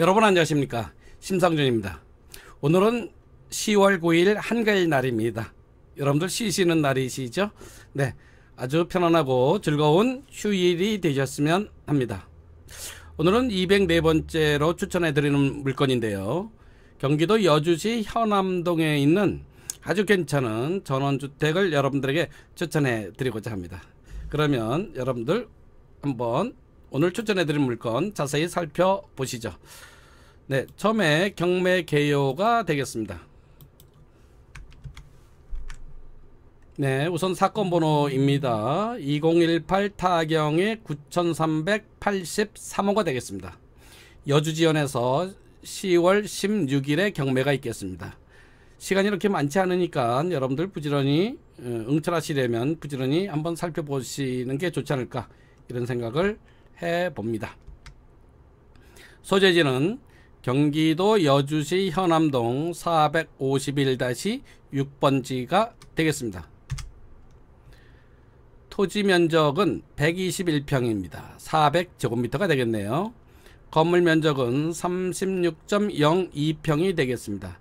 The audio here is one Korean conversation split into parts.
여러분 안녕하십니까 심상준입니다 오늘은 10월 9일 한가일 날입니다 여러분들 쉬시는 날이시죠 네 아주 편안하고 즐거운 휴일이 되셨으면 합니다 오늘은 204번째로 추천해 드리는 물건인데요 경기도 여주시 현암동에 있는 아주 괜찮은 전원주택을 여러분들에게 추천해 드리고자 합니다 그러면 여러분들 한번 오늘 추천해 드린 물건 자세히 살펴보시죠 네, 처음에 경매 개요가 되겠습니다. 네, 우선 사건 번호입니다. 2018 타경의 9,383호가 되겠습니다. 여주지연에서 10월 16일에 경매가 있겠습니다. 시간이 이렇게 많지 않으니까 여러분들 부지런히 어, 응찰하시려면 부지런히 한번 살펴보시는 게 좋지 않을까 이런 생각을 해봅니다. 소재지는 경기도 여주시 현암동 451-6번지가 되겠습니다. 토지 면적은 121평입니다. 400제곱미터가 되겠네요. 건물 면적은 36.02평이 되겠습니다.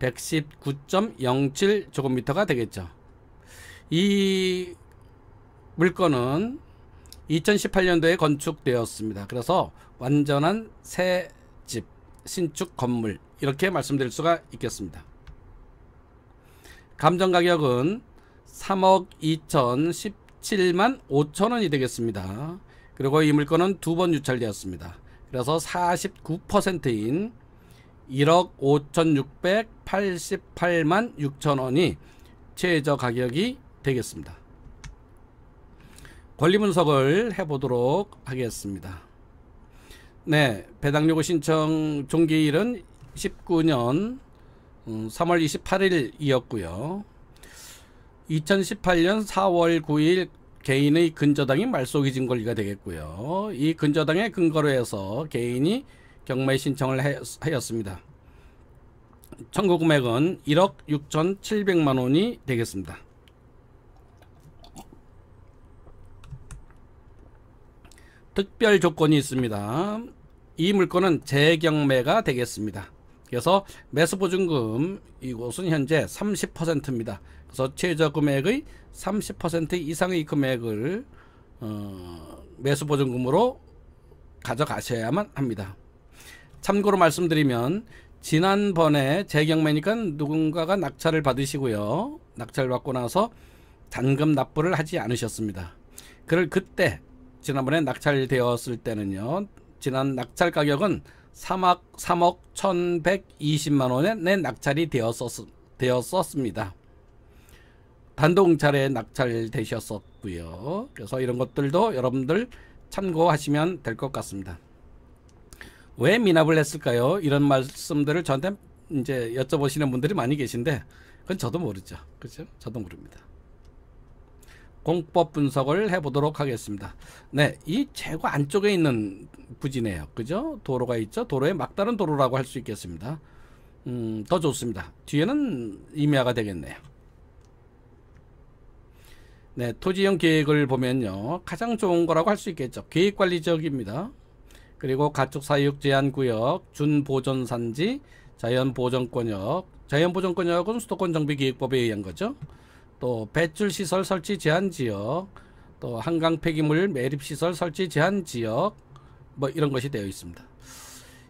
119.07제곱미터가 되겠죠. 이 물건은 2018년도에 건축되었습니다. 그래서 완전한 새 신축 건물 이렇게 말씀드릴 수가 있겠습니다. 감정가격은 3억 2천 17만 5천원이 되겠습니다. 그리고 이 물건은 두 번 유찰되었습니다. 그래서 49%인 1억 5,688만 6천원이 최저 가격이 되겠습니다. 권리 분석을 해보도록 하겠습니다. 네, 배당 요구 신청 종기일은 19년 3월 음, 28일이었고요. 2018년 4월 9일 개인의 근저당이 말소기진 권리가 되겠고요. 이 근저당의 근거로 해서 개인이 경매 신청을 하였습니다. 청구 금액은 1억 6,700만 원이 되겠습니다. 특별 조건이 있습니다. 이 물건은 재경매가 되겠습니다. 그래서 매수보증금 이곳은 현재 30%입니다. 그래서 최저 금액의 30% 이상의 금액을 어, 매수보증금으로 가져가셔야만 합니다. 참고로 말씀드리면 지난번에 재경매니까 누군가가 낙찰을 받으시고요. 낙찰 받고 나서 잔금 납부를 하지 않으셨습니다. 그를 그때 지난번에 낙찰되었을 때는요. 지난 낙찰 가격은 3억, 3억 1120만 원에 낙찰이 되었었, 되었었습니다. 단독차례 낙찰되셨었고요. 그래서 이런 것들도 여러분들 참고하시면 될 것 같습니다. 왜 미납을 했을까요? 이런 말씀들을 저한테 이제 여쭤보시는 분들이 많이 계신데 그건 저도 모르죠. 그렇죠? 저도 모릅니다. 공법 분석을 해보도록 하겠습니다. 네, 이 제고 안쪽에 있는 부지네요. 그죠? 도로가 있죠? 도로에 막다른 도로라고 할 수 있겠습니다. 음, 더 좋습니다. 뒤에는 임야가 되겠네요. 네, 토지형 계획을 보면요. 가장 좋은 거라고 할 수 있겠죠. 계획관리 지역입니다. 그리고 가축 사육 제한 구역, 준보전 산지, 자연보전권역. 자연보전권역은 수도권 정비기획법에 의한 거죠. 또 배출 시설 설치 제한 지역, 또 한강 폐기물 매립 시설 설치 제한 지역 뭐 이런 것이 되어 있습니다.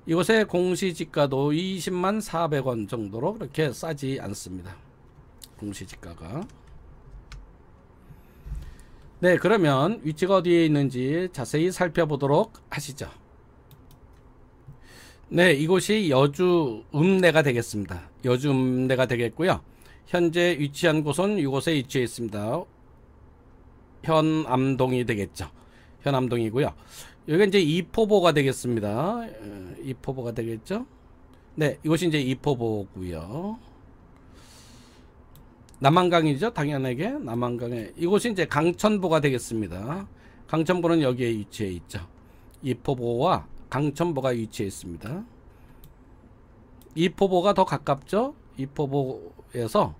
이곳의 공시지가도 20만 400원 정도로 그렇게 싸지 않습니다. 공시지가가 네 그러면 위치가 어디에 있는지 자세히 살펴보도록 하시죠. 네 이곳이 여주 읍내가 되겠습니다. 여주 읍내가 되겠고요. 현재 위치한 곳은 이곳에 위치해 있습니다. 현암동이 되겠죠. 현암동이고요. 여기 가 이제 이포보가 되겠습니다. 이포보가 되겠죠. 네, 이곳이 이제 이포보고요. 남한강이죠, 당연하게 남한강에 이곳이 이제 강천보가 되겠습니다. 강천보는 여기에 위치해 있죠. 이포보와 강천보가 위치해 있습니다. 이포보가 더 가깝죠. 이포보에서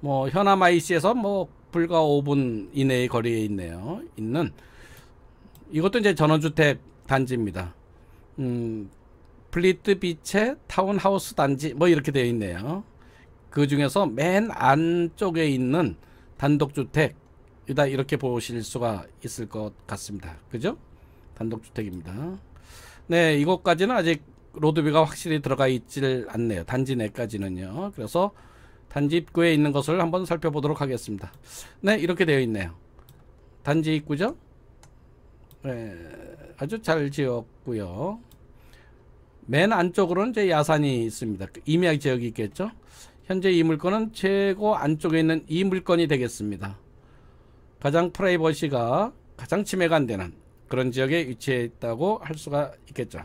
뭐 현암IC에서 뭐 불과 5분 이내의 거리에 있네요. 있는 이것도 이제 전원주택 단지입니다. 음, 플리트 비체 타운하우스 단지 뭐 이렇게 되어 있네요. 그 중에서 맨 안쪽에 있는 단독주택이다 이렇게 보실 수가 있을 것 같습니다. 그죠? 단독주택입니다. 네, 이것까지는 아직 로드뷰가 확실히 들어가 있질 않네요. 단지 내까지는요. 그래서 단지 입구에 있는 것을 한번 살펴보도록 하겠습니다. 네, 이렇게 되어 있네요. 단지 입구죠? 네, 아주 잘 지었고요. 맨 안쪽으로는 이제 야산이 있습니다. 그 임야 지역이 있겠죠? 현재 이 물건은 최고 안쪽에 있는 이 물건이 되겠습니다. 가장 프라이버시가 가장 침해가 안 되는 그런 지역에 위치해 있다고 할 수가 있겠죠.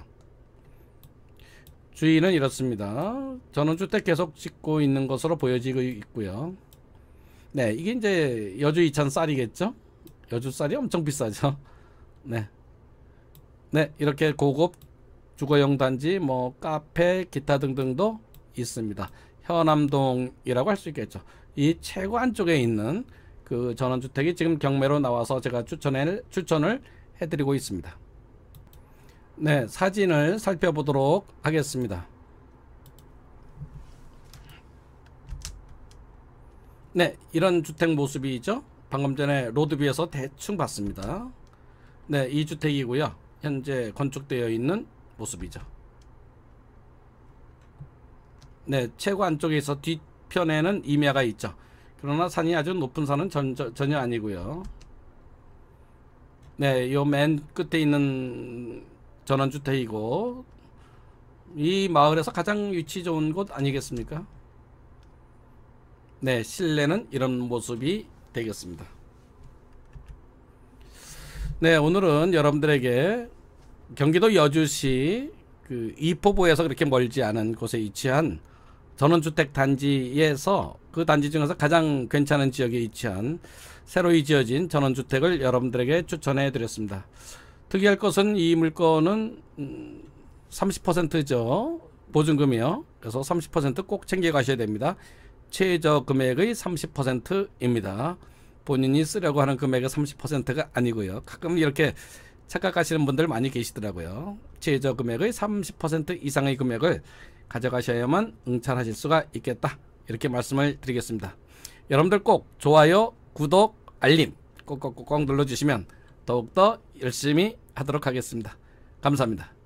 주인은 이렇습니다. 전원주택 계속 짓고 있는 것으로 보여지고 있고요. 네, 이게 이제 여주 이천 쌀이겠죠? 여주 쌀이 엄청 비싸죠. 네. 네, 이렇게 고급 주거용 단지, 뭐 카페, 기타 등등도 있습니다. 현암동이라고 할 수 있겠죠. 이 최고 안쪽에 있는 그 전원주택이 지금 경매로 나와서 제가 추천을, 추천을 해드리고 있습니다. 네, 사진을 살펴보도록 하겠습니다. 네, 이런 주택 모습이죠. 방금 전에 로드뷰에서 대충 봤습니다. 네, 이 주택이고요. 현재 건축되어 있는 모습이죠. 네, 최고 안쪽에서 뒤편에는 임야가 있죠. 그러나 산이 아주 높은 산은 전, 전혀 아니고요. 네, 요 맨 끝에 있는 전원주택이고 이 마을에서 가장 위치 좋은 곳 아니겠습니까? 네, 실내는 이런 모습이 되겠습니다. 네, 오늘은 여러분들에게 경기도 여주시 그이포부에서 그렇게 멀지 않은 곳에 위치한 전원주택 단지에서 그 단지 중에서 가장 괜찮은 지역에 위치한 새로 이 지어진 전원주택을 여러분들에게 추천해 드렸습니다. 특이할 것은 이 물건은 30%죠. 음, 보증금이요. 그래서 30%꼭 챙겨 가셔야 됩니다. 최저 금액의 30%입니다. 본인이 쓰려고 하는 금액의 30%가 아니고요. 가끔 이렇게 착각하시는 분들 많이 계시더라고요. 최저 금액의 30% 이상의 금액을 가져가셔야만 응찰하실 수가 있겠다. 이렇게 말씀을 드리겠습니다. 여러분들 꼭 좋아요, 구독, 알림 꼭꼭꼭 눌러주시면 더욱더 열심히 하도록 하겠습니다. 감사합니다.